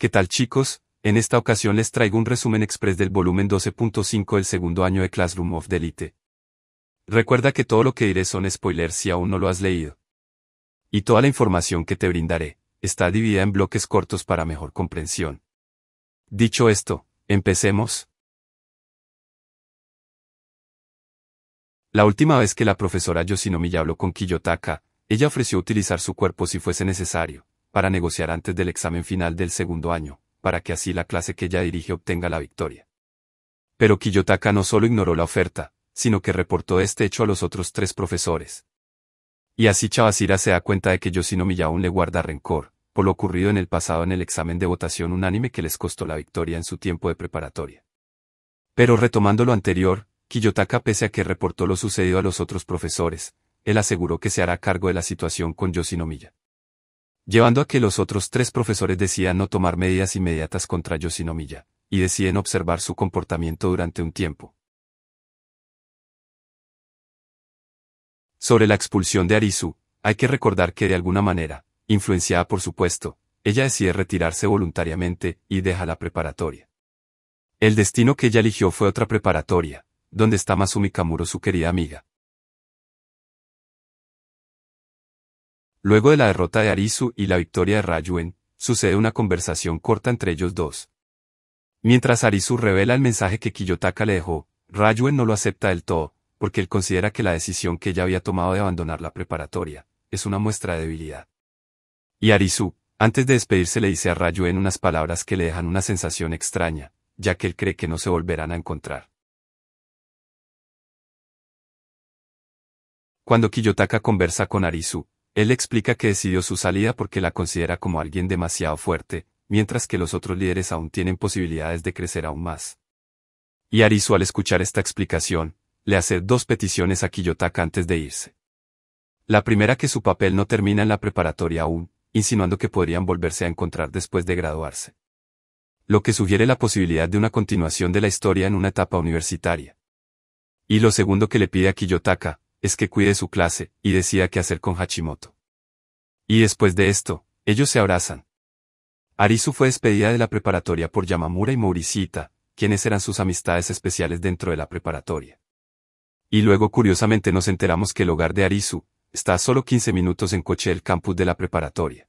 ¿Qué tal chicos? En esta ocasión les traigo un resumen express del volumen 12.5 del segundo año de Classroom of Delite. Recuerda que todo lo que diré son spoilers si aún no lo has leído. Y toda la información que te brindaré, está dividida en bloques cortos para mejor comprensión. Dicho esto, empecemos. La última vez que la profesora Yoshinomiya habló con Kiyotaka, ella ofreció utilizar su cuerpo si fuese necesario para negociar antes del examen final del segundo año, para que así la clase que ella dirige obtenga la victoria. Pero Kiyotaka no solo ignoró la oferta, sino que reportó este hecho a los otros tres profesores. Y así Chavasira se da cuenta de que Yoshino aún le guarda rencor, por lo ocurrido en el pasado en el examen de votación unánime que les costó la victoria en su tiempo de preparatoria. Pero retomando lo anterior, Kiyotaka pese a que reportó lo sucedido a los otros profesores, él aseguró que se hará cargo de la situación con Yoshino llevando a que los otros tres profesores decían no tomar medidas inmediatas contra Yosinomilla, y deciden observar su comportamiento durante un tiempo. Sobre la expulsión de Arisu, hay que recordar que de alguna manera, influenciada por supuesto, ella decide retirarse voluntariamente y deja la preparatoria. El destino que ella eligió fue otra preparatoria, donde está Masumi Kamuro su querida amiga, Luego de la derrota de Arisu y la victoria de Rayuen, sucede una conversación corta entre ellos dos. Mientras Arisu revela el mensaje que Kiyotaka le dejó, Rayuen no lo acepta del todo, porque él considera que la decisión que ella había tomado de abandonar la preparatoria es una muestra de debilidad. Y Arisu, antes de despedirse, le dice a Rayuen unas palabras que le dejan una sensación extraña, ya que él cree que no se volverán a encontrar. Cuando Kiyotaka conversa con Arisu, él explica que decidió su salida porque la considera como alguien demasiado fuerte, mientras que los otros líderes aún tienen posibilidades de crecer aún más. Y Arisu al escuchar esta explicación, le hace dos peticiones a Kiyotaka antes de irse. La primera que su papel no termina en la preparatoria aún, insinuando que podrían volverse a encontrar después de graduarse. Lo que sugiere la posibilidad de una continuación de la historia en una etapa universitaria. Y lo segundo que le pide a Kiyotaka, es que cuide su clase, y decida qué hacer con Hachimoto. Y después de esto, ellos se abrazan. Arisu fue despedida de la preparatoria por Yamamura y Mauricita, quienes eran sus amistades especiales dentro de la preparatoria. Y luego curiosamente nos enteramos que el hogar de Arisu, está a solo 15 minutos en coche del campus de la preparatoria.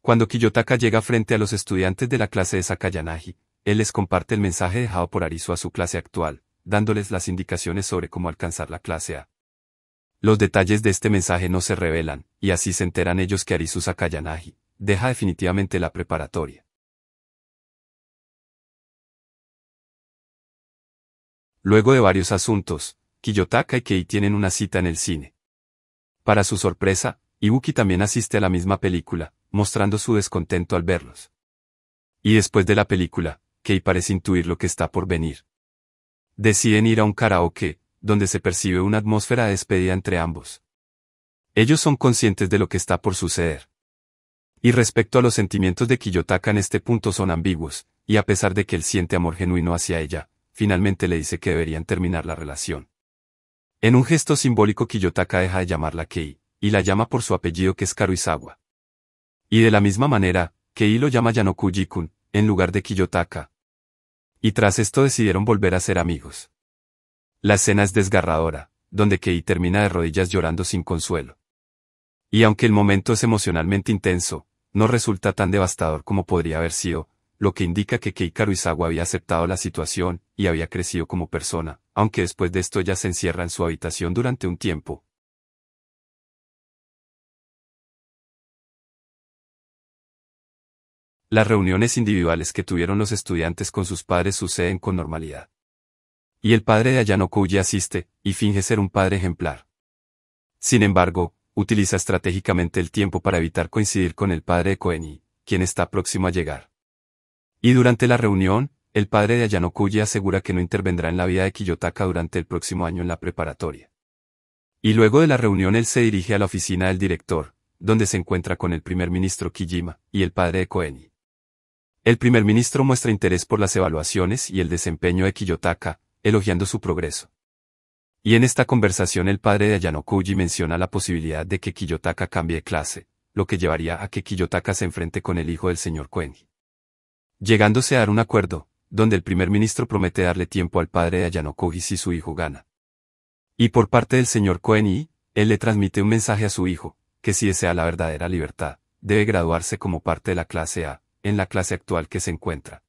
Cuando Kiyotaka llega frente a los estudiantes de la clase de Sakayanagi, él les comparte el mensaje dejado por Arisu a su clase actual, dándoles las indicaciones sobre cómo alcanzar la clase A. Los detalles de este mensaje no se revelan, y así se enteran ellos que Arisu Sakayanagi deja definitivamente la preparatoria. Luego de varios asuntos, Kiyotaka y Kei tienen una cita en el cine. Para su sorpresa, Ibuki también asiste a la misma película, mostrando su descontento al verlos. Y después de la película, Kei parece intuir lo que está por venir. Deciden ir a un karaoke, donde se percibe una atmósfera de despedida entre ambos. Ellos son conscientes de lo que está por suceder. Y respecto a los sentimientos de Kiyotaka en este punto son ambiguos, y a pesar de que él siente amor genuino hacia ella, finalmente le dice que deberían terminar la relación. En un gesto simbólico Kiyotaka deja de llamarla Kei, y la llama por su apellido que es Karuizawa. Y de la misma manera, Kei lo llama Yanoku en lugar de Kiyotaka, y tras esto decidieron volver a ser amigos. La escena es desgarradora, donde Kei termina de rodillas llorando sin consuelo. Y aunque el momento es emocionalmente intenso, no resulta tan devastador como podría haber sido, lo que indica que Kei Karuizawa había aceptado la situación y había crecido como persona, aunque después de esto ya se encierra en su habitación durante un tiempo, Las reuniones individuales que tuvieron los estudiantes con sus padres suceden con normalidad. Y el padre de Ayano asiste, y finge ser un padre ejemplar. Sin embargo, utiliza estratégicamente el tiempo para evitar coincidir con el padre de Koeni, quien está próximo a llegar. Y durante la reunión, el padre de Ayano asegura que no intervendrá en la vida de Kiyotaka durante el próximo año en la preparatoria. Y luego de la reunión él se dirige a la oficina del director, donde se encuentra con el primer ministro Kijima y el padre de Koeni. El primer ministro muestra interés por las evaluaciones y el desempeño de Kiyotaka, elogiando su progreso. Y en esta conversación el padre de Ayanokuji menciona la posibilidad de que Kiyotaka cambie de clase, lo que llevaría a que Kiyotaka se enfrente con el hijo del señor Koenji. Llegándose a dar un acuerdo, donde el primer ministro promete darle tiempo al padre de Ayanokuji si su hijo gana. Y por parte del señor Koenji, él le transmite un mensaje a su hijo, que si desea la verdadera libertad, debe graduarse como parte de la clase A, en la clase actual que se encuentra.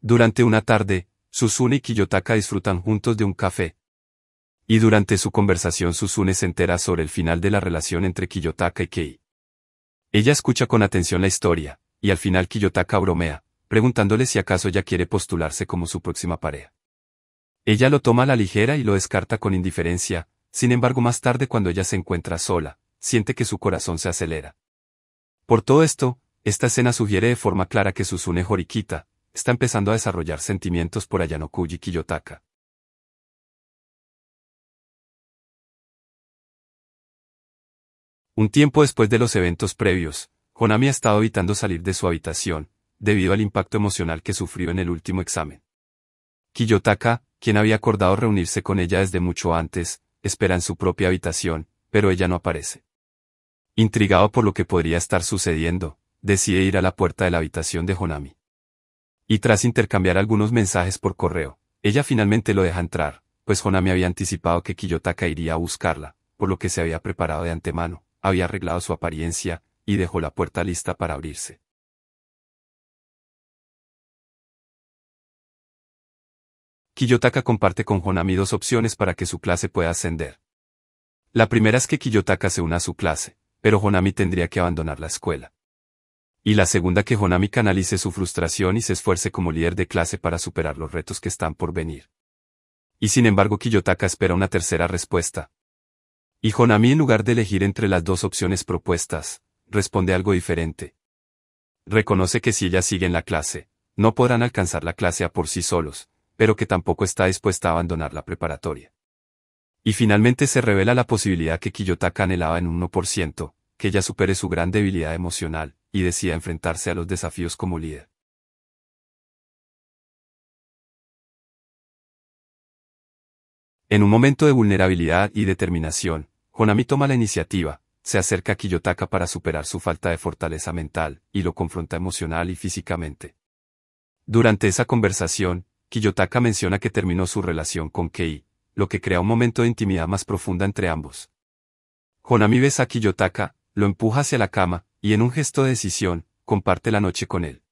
Durante una tarde, Susune y Kiyotaka disfrutan juntos de un café. Y durante su conversación Susune se entera sobre el final de la relación entre Kiyotaka y Kei. Ella escucha con atención la historia, y al final Kiyotaka bromea, preguntándole si acaso ya quiere postularse como su próxima pareja. Ella lo toma a la ligera y lo descarta con indiferencia, sin embargo más tarde cuando ella se encuentra sola, siente que su corazón se acelera. Por todo esto, esta escena sugiere de forma clara que Susune Horikita está empezando a desarrollar sentimientos por Ayanokuji Kiyotaka. Un tiempo después de los eventos previos, Honami ha estado evitando salir de su habitación, debido al impacto emocional que sufrió en el último examen. Kiyotaka, quien había acordado reunirse con ella desde mucho antes, espera en su propia habitación, pero ella no aparece. Intrigado por lo que podría estar sucediendo, decide ir a la puerta de la habitación de Honami. Y tras intercambiar algunos mensajes por correo, ella finalmente lo deja entrar, pues Honami había anticipado que Kiyotaka iría a buscarla, por lo que se había preparado de antemano, había arreglado su apariencia, y dejó la puerta lista para abrirse. Kiyotaka comparte con Honami dos opciones para que su clase pueda ascender. La primera es que Kiyotaka se una a su clase, pero Honami tendría que abandonar la escuela. Y la segunda que Honami canalice su frustración y se esfuerce como líder de clase para superar los retos que están por venir. Y sin embargo Kiyotaka espera una tercera respuesta. Y Honami en lugar de elegir entre las dos opciones propuestas, responde algo diferente. Reconoce que si ella sigue en la clase, no podrán alcanzar la clase a por sí solos, pero que tampoco está dispuesta a abandonar la preparatoria. Y finalmente se revela la posibilidad que Kiyotaka anhelaba en 1%, que ella supere su gran debilidad emocional, y decida enfrentarse a los desafíos como líder. En un momento de vulnerabilidad y determinación, Honami toma la iniciativa, se acerca a Kiyotaka para superar su falta de fortaleza mental, y lo confronta emocional y físicamente. Durante esa conversación, Kiyotaka menciona que terminó su relación con Kei, lo que crea un momento de intimidad más profunda entre ambos. Honami besa a Kiyotaka, lo empuja hacia la cama, y en un gesto de decisión, comparte la noche con él.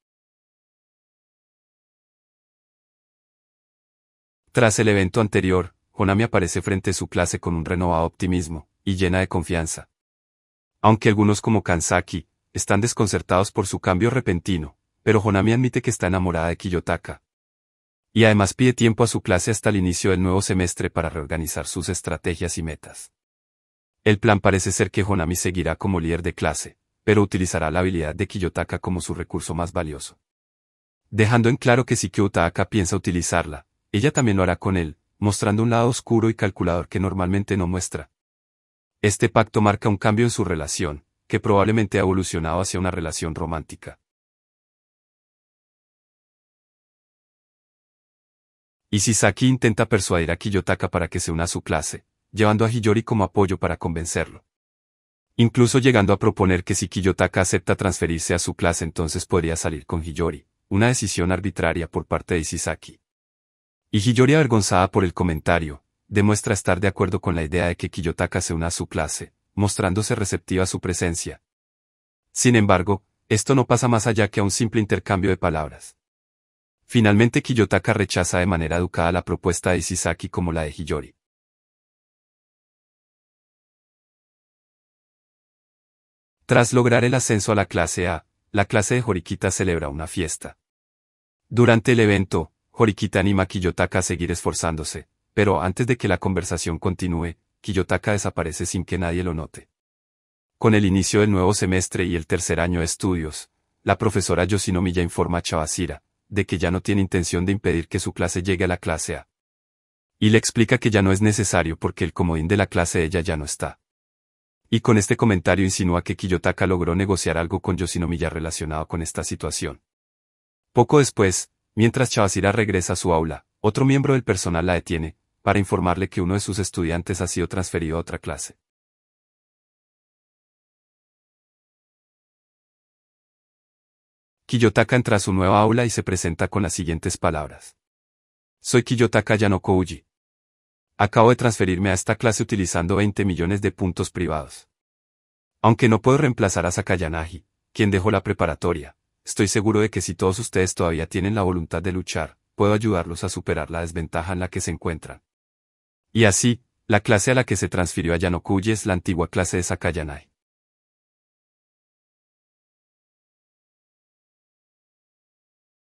Tras el evento anterior, Honami aparece frente a su clase con un renovado optimismo, y llena de confianza. Aunque algunos como Kansaki, están desconcertados por su cambio repentino, pero Honami admite que está enamorada de Kiyotaka. Y además pide tiempo a su clase hasta el inicio del nuevo semestre para reorganizar sus estrategias y metas. El plan parece ser que Honami seguirá como líder de clase, pero utilizará la habilidad de Kiyotaka como su recurso más valioso. Dejando en claro que si Kiyotaka piensa utilizarla, ella también lo hará con él, mostrando un lado oscuro y calculador que normalmente no muestra. Este pacto marca un cambio en su relación, que probablemente ha evolucionado hacia una relación romántica. Y Saki intenta persuadir a Kiyotaka para que se una a su clase, llevando a Hiyori como apoyo para convencerlo. Incluso llegando a proponer que si Kiyotaka acepta transferirse a su clase entonces podría salir con Hiyori, una decisión arbitraria por parte de Isisaki. Y Hiyori avergonzada por el comentario, demuestra estar de acuerdo con la idea de que Kiyotaka se una a su clase, mostrándose receptiva a su presencia. Sin embargo, esto no pasa más allá que a un simple intercambio de palabras. Finalmente Kiyotaka rechaza de manera educada la propuesta de Isisaki como la de Hiyori. Tras lograr el ascenso a la clase A, la clase de Joriquita celebra una fiesta. Durante el evento, Joriquita anima a Kiyotaka a seguir esforzándose, pero antes de que la conversación continúe, Kiyotaka desaparece sin que nadie lo note. Con el inicio del nuevo semestre y el tercer año de estudios, la profesora Yoshinomiya informa a Chavasira, de que ya no tiene intención de impedir que su clase llegue a la clase A. Y le explica que ya no es necesario porque el comodín de la clase ella ya no está. Y con este comentario insinúa que Kiyotaka logró negociar algo con Yoshinomiya relacionado con esta situación. Poco después, mientras Chavasira regresa a su aula, otro miembro del personal la detiene, para informarle que uno de sus estudiantes ha sido transferido a otra clase. Kiyotaka entra a su nueva aula y se presenta con las siguientes palabras. Soy Kiyotaka Uji. Acabo de transferirme a esta clase utilizando 20 millones de puntos privados. Aunque no puedo reemplazar a Sakayanagi, quien dejó la preparatoria, estoy seguro de que si todos ustedes todavía tienen la voluntad de luchar, puedo ayudarlos a superar la desventaja en la que se encuentran. Y así, la clase a la que se transfirió a Yanokuji es la antigua clase de Sakayanagi.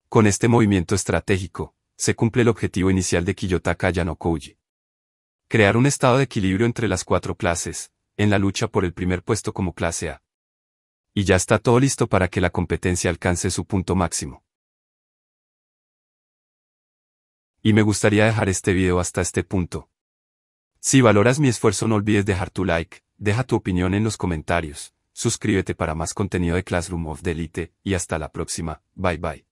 Con este movimiento estratégico, se cumple el objetivo inicial de Kiyotaka Yanokuji crear un estado de equilibrio entre las cuatro clases, en la lucha por el primer puesto como clase A. Y ya está todo listo para que la competencia alcance su punto máximo. Y me gustaría dejar este video hasta este punto. Si valoras mi esfuerzo no olvides dejar tu like, deja tu opinión en los comentarios, suscríbete para más contenido de Classroom of the Elite, y hasta la próxima, bye bye.